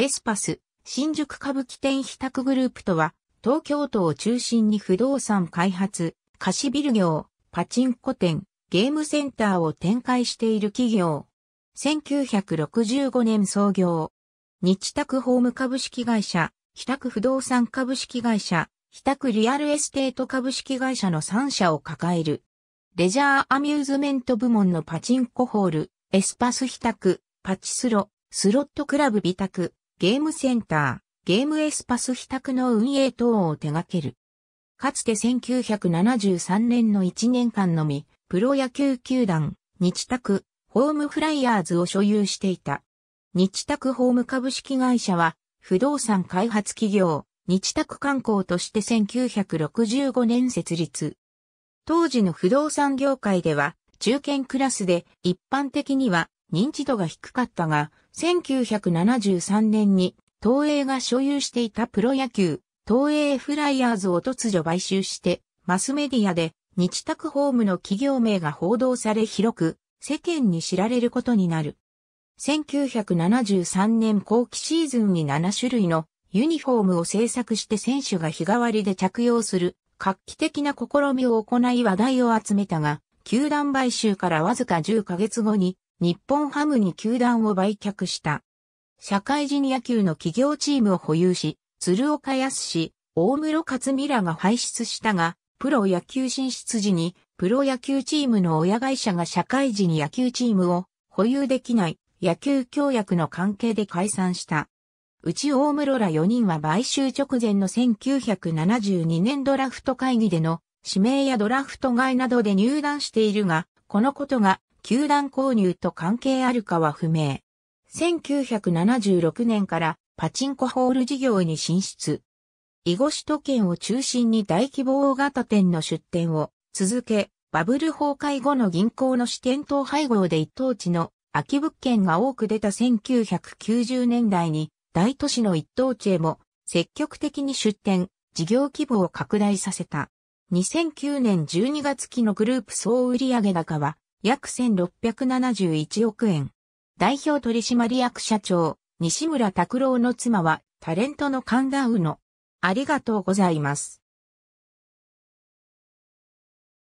エスパス、新宿歌舞伎店比託グループとは、東京都を中心に不動産開発、貸しビル業、パチンコ店、ゲームセンターを展開している企業。1965年創業。日宅ホーム株式会社、比託不動産株式会社、比託リアルエステート株式会社の3社を抱える。レジャーアミューズメント部門のパチンコホール、エスパス比託、パチスロ、スロットクラブ美託、ゲームセンター、ゲームエスパス比託の運営等を手掛ける。かつて1973年の1年間のみ、プロ野球球団、日宅、ホームフライヤーズを所有していた。日宅ホーム株式会社は、不動産開発企業、日宅観光として1965年設立。当時の不動産業界では、中堅クラスで一般的には認知度が低かったが、1973年に東映が所有していたプロ野球、東映フライヤーズを突如買収して、マスメディアで日宅ホームの企業名が報道され広く世間に知られることになる。1973年後期シーズンに7種類のユニフォームを制作して選手が日替わりで着用する画期的な試みを行い話題を集めたが、球団買収からわずか10ヶ月後に日本ハムに球団を売却した。社会人野球の企業チームを保有し、鶴岡康氏、大室勝美らが輩出したが、プロ野球進出時に、プロ野球チームの親会社が社会人野球チームを保有できない野球協約の関係で解散した。うち大室ら4人は買収直前の1972年ドラフト会議での指名やドラフト外などで入団しているが、このことが球団購入と関係あるかは不明。1976年からパチンコホール事業に進出。囲碁首都圏を中心に大規模大型店の出店を続け、バブル崩壊後の銀行の支店等配合で一等地の空き物件が多く出た1990年代に大都市の一等地へも積極的に出店、事業規模を拡大させた。2009年12月期のグループ総売上高は約1671億円。代表取締役社長、西村拓郎の妻は、タレントの神田うの。ありがとうございます。